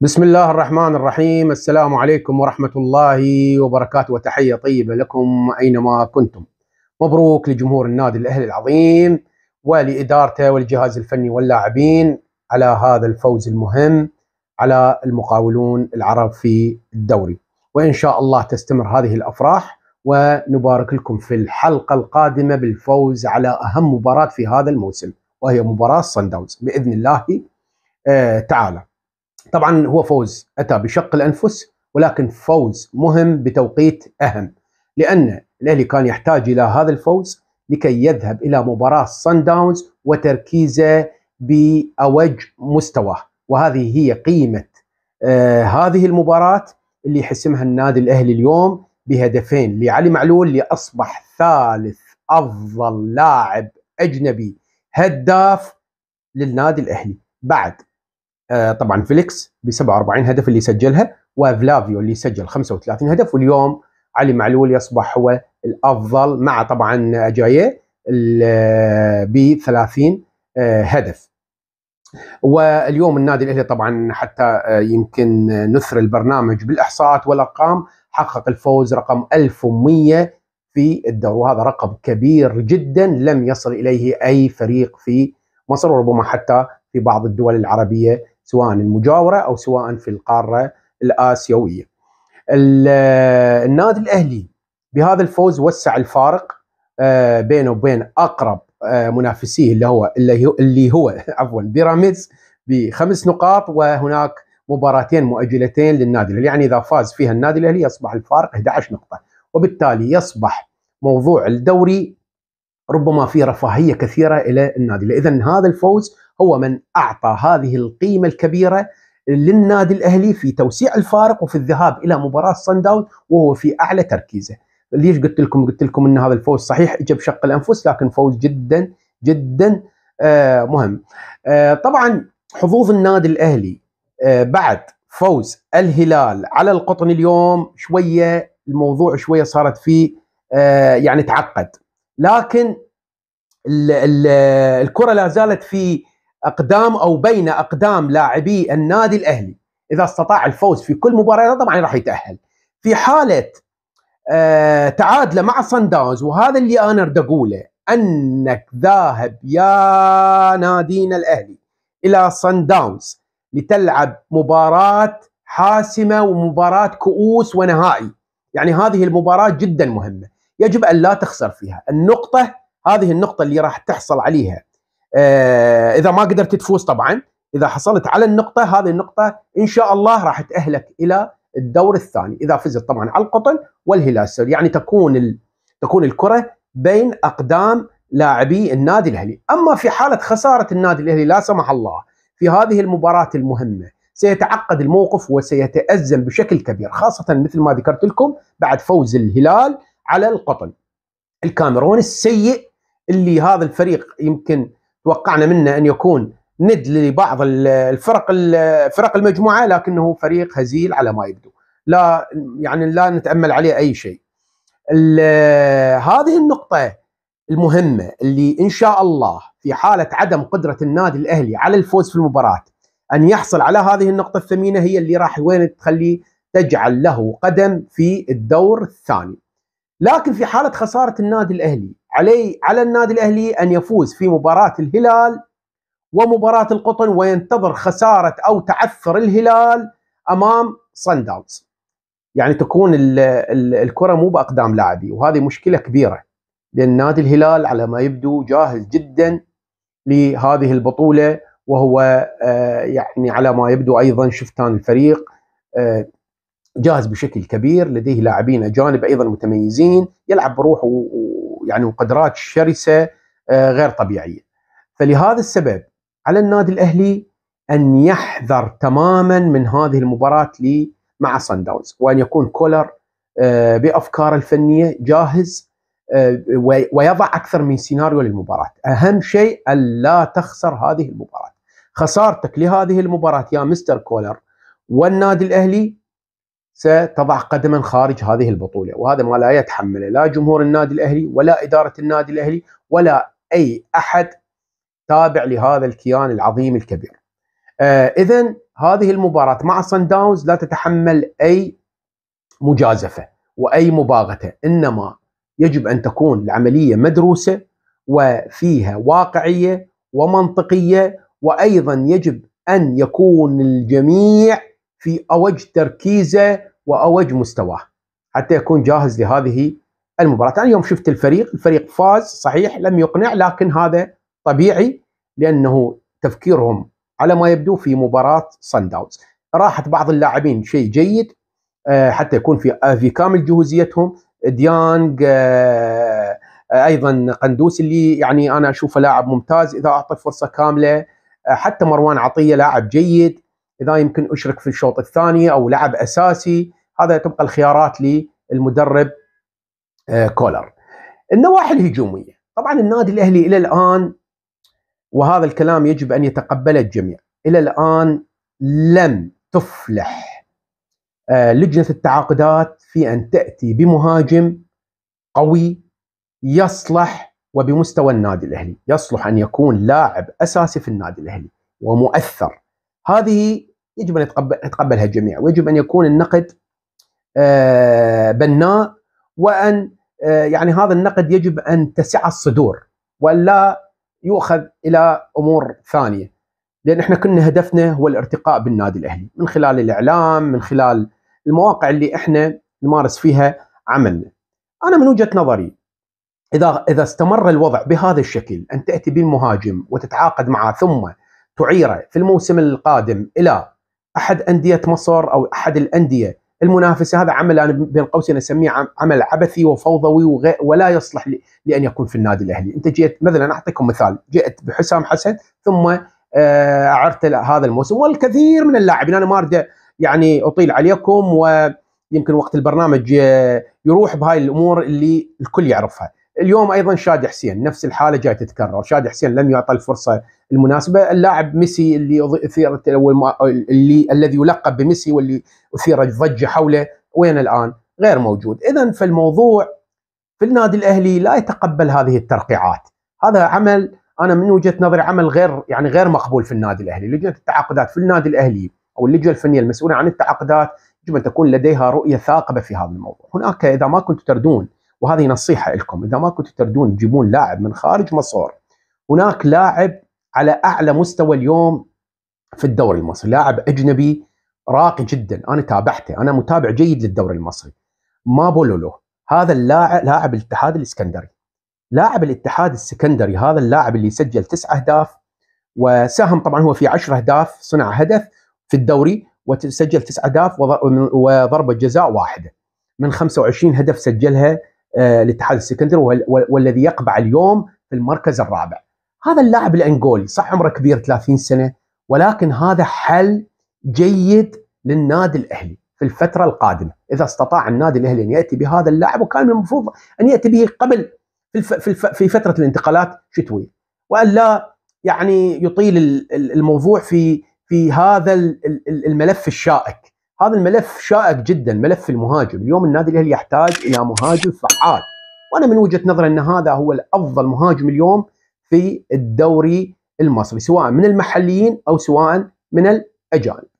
بسم الله الرحمن الرحيم السلام عليكم ورحمة الله وبركاته وتحية طيبة لكم أينما كنتم مبروك لجمهور النادي الأهلي العظيم ولإدارته والجهاز الفني واللاعبين على هذا الفوز المهم على المقاولون العرب في الدوري وإن شاء الله تستمر هذه الأفراح ونبارك لكم في الحلقة القادمة بالفوز على أهم مباراة في هذا الموسم وهي مباراة صن داونز بإذن الله تعالى طبعا هو فوز أتى بشق الأنفس ولكن فوز مهم بتوقيت أهم لأن الأهلي كان يحتاج إلى هذا الفوز لكي يذهب إلى مباراة صن داونز وتركيزه بأوج مستواه وهذه هي قيمة آه هذه المباراة اللي حسمها النادي الأهلي اليوم بهدفين لعلي معلول لأصبح ثالث أفضل لاعب أجنبي هداف للنادي الأهلي بعد آه، طبعا فيليكس ب 47 هدف اللي سجلها وفلافيو اللي سجل 35 هدف واليوم علي معلول يصبح هو الافضل مع طبعا اجايه آه، ب 30 آه، هدف واليوم النادي الاهلي طبعا حتى يمكن نثر البرنامج بالاحصاءات والارقام حقق الفوز رقم 1100 في الدوري وهذا رقم كبير جدا لم يصل اليه اي فريق في مصر وربما حتى في بعض الدول العربيه سواء المجاوره او سواء في القاره الاسيويه. النادي الاهلي بهذا الفوز وسع الفارق آه، بينه وبين اقرب آه، منافسيه اللي هو اللي هو عفوا بيراميدز بخمس نقاط وهناك مباراتين مؤجلتين للنادي الاهلي، يعني اذا فاز فيها النادي الاهلي يصبح الفارق 11 نقطه، وبالتالي يصبح موضوع الدوري ربما في رفاهيه كثيره الى النادي، اذا هذا الفوز هو من اعطى هذه القيمه الكبيره للنادي الاهلي في توسيع الفارق وفي الذهاب الى مباراه صن داون وهو في اعلى تركيزه. ليش قلت لكم قلت لكم ان هذا الفوز صحيح اجى بشق الانفس لكن فوز جدا جدا آه، مهم. آه، طبعا حظوظ النادي الاهلي آه، بعد فوز الهلال على القطن اليوم شويه الموضوع شويه صارت فيه يعني تعقد لكن الكره لا زالت في اقدام او بين اقدام لاعبي النادي الاهلي اذا استطاع الفوز في كل مباراه طبعا راح يتاهل في حاله آه تعادله مع صن داونز وهذا اللي انا اريد اقوله انك ذاهب يا نادينا الاهلي الى صن داونز لتلعب مباراه حاسمه ومباراه كؤوس ونهائي يعني هذه المباراه جدا مهمه يجب ان لا تخسر فيها النقطه هذه النقطه اللي راح تحصل عليها آه، اذا ما قدرت تفوز طبعا اذا حصلت على النقطه هذه النقطه ان شاء الله راح تاهلك الى الدور الثاني اذا فزت طبعا على القطن والهلال السعودي يعني تكون ال... تكون الكره بين اقدام لاعبي النادي الاهلي اما في حاله خساره النادي الاهلي لا سمح الله في هذه المباراه المهمه سيتعقد الموقف وسيتأزم بشكل كبير خاصة مثل ما ذكرت لكم بعد فوز الهلال على القطن الكاميرون السيء اللي هذا الفريق يمكن توقعنا منه ان يكون ند لبعض الفرق فرق المجموعه لكنه فريق هزيل على ما يبدو لا يعني لا نتامل عليه اي شيء هذه النقطه المهمه اللي ان شاء الله في حاله عدم قدره النادي الاهلي على الفوز في المباراه ان يحصل على هذه النقطه الثمينه هي اللي راح وين تخليه تجعل له قدم في الدور الثاني لكن في حاله خساره النادي الاهلي علي على النادي الاهلي ان يفوز في مباراه الهلال ومباراه القطن وينتظر خساره او تعثر الهلال امام صن داونز. يعني تكون الكره مو باقدام لاعبي وهذه مشكله كبيره لان نادي الهلال على ما يبدو جاهز جدا لهذه البطوله وهو آه، يعني على ما يبدو ايضا شفتان الفريق آه، جاهز بشكل كبير لديه لاعبين اجانب ايضا متميزين يلعب بروحه يعني وقدرات شرسه آه، غير طبيعيه. فلهذا السبب على النادي الاهلي ان يحذر تماما من هذه المباراه مع صن داونز وان يكون كولر آه، بافكاره الفنيه جاهز آه، ويضع اكثر من سيناريو للمباراه، اهم شيء الا تخسر هذه المباراه. خسارتك لهذه المباراه يا مستر كولر والنادي الاهلي ستضع قدما خارج هذه البطوله وهذا ما لا يتحمله لا جمهور النادي الاهلي ولا اداره النادي الاهلي ولا اي احد تابع لهذا الكيان العظيم الكبير. آه اذا هذه المباراه مع صن داونز لا تتحمل اي مجازفه واي مباغته انما يجب ان تكون العمليه مدروسه وفيها واقعيه ومنطقيه وايضا يجب ان يكون الجميع في اوج تركيزه واوج مستواه حتى يكون جاهز لهذه المباراه، انا يوم شفت الفريق، الفريق فاز صحيح لم يقنع لكن هذا طبيعي لانه تفكيرهم على ما يبدو في مباراه سان داونز. راحت بعض اللاعبين شيء جيد آه، حتى يكون في آه، في كامل جهوزيتهم ديانج آه، ايضا قندوس اللي يعني انا اشوفه لاعب ممتاز اذا اعطى فرصه كامله حتى مروان عطيه لاعب جيد اذا يمكن اشرك في الشوط الثاني او لعب اساسي هذا تبقى الخيارات للمدرب آه، كولر النواحي الهجوميه طبعا النادي الاهلي الى الان وهذا الكلام يجب ان يتقبله الجميع الى الان لم تفلح آه، لجنه التعاقدات في ان تاتي بمهاجم قوي يصلح وبمستوى النادي الاهلي، يصلح ان يكون لاعب اساسي في النادي الاهلي ومؤثر هذه يجب ان يتقبلها الجميع ويجب ان يكون النقد آه، بناء وان آه، يعني هذا النقد يجب ان تسع الصدور ولا يؤخذ الى امور ثانيه لان احنا كنا هدفنا هو الارتقاء بالنادي الاهلي من خلال الاعلام من خلال المواقع اللي احنا نمارس فيها عملنا انا من وجهه نظري اذا اذا استمر الوضع بهذا الشكل ان تاتي بالمهاجم وتتعاقد معه ثم تعيره في الموسم القادم الى احد انديه مصر او احد الانديه المنافسه هذا عمل انا بين قوسين اسميه عمل عبثي وفوضوي ولا يصلح لان يكون في النادي الاهلي، انت جيت مثلا اعطيكم مثال جئت بحسام حسن ثم آه، اعرت هذا الموسم والكثير من اللاعبين انا ما اريد يعني اطيل عليكم ويمكن وقت البرنامج آه، يروح بهاي الامور اللي الكل يعرفها. اليوم ايضا شاد حسين نفس الحاله جاي تتكرر شاد حسين لم يعطى الفرصه المناسبه اللاعب ميسي اللي اثيرت اللي الذي يلقب بميسي واللي اثيرت ضجه حوله وين الان غير موجود اذا فالموضوع في النادي الاهلي لا يتقبل هذه الترقيعات هذا عمل انا من وجهه نظري عمل غير يعني غير مقبول في النادي الاهلي لجنه التعاقدات في النادي الاهلي او اللجنه الفنيه المسؤوله عن التعاقدات يجب ان تكون لديها رؤيه ثاقبه في هذا الموضوع هناك اذا ما كنتم تردون وهذه نصيحه لكم اذا ما كنتوا تردون تجيبون لاعب من خارج مصر هناك لاعب على اعلى مستوى اليوم في الدوري المصري لاعب اجنبي راقي جدا انا تابعته انا متابع جيد للدوري المصري ما بولولو هذا اللاعب لاعب الاتحاد الاسكندري لاعب الاتحاد السكندري هذا اللاعب اللي سجل تسع اهداف وساهم طبعا هو في 10 اهداف صنع هدف في الدوري وسجل تسع اهداف وضربه جزاء واحده من 25 هدف سجلها الاتحاد آه، السكندري والذي يقبع اليوم في المركز الرابع هذا اللاعب الانغولي صح عمره كبير 30 سنه ولكن هذا حل جيد للنادي الاهلي في الفتره القادمه اذا استطاع النادي الاهلي ان ياتي بهذا اللاعب وكان المفروض ان ياتي به قبل في فتره الانتقالات شتويه والا يعني يطيل الموضوع في في هذا الملف الشائك هذا الملف شائك جدا ملف المهاجم اليوم النادي الاهلي يحتاج الى مهاجم فعال وانا من وجهه نظري ان هذا هو الافضل مهاجم اليوم في الدوري المصري سواء من المحليين او سواء من الاجانب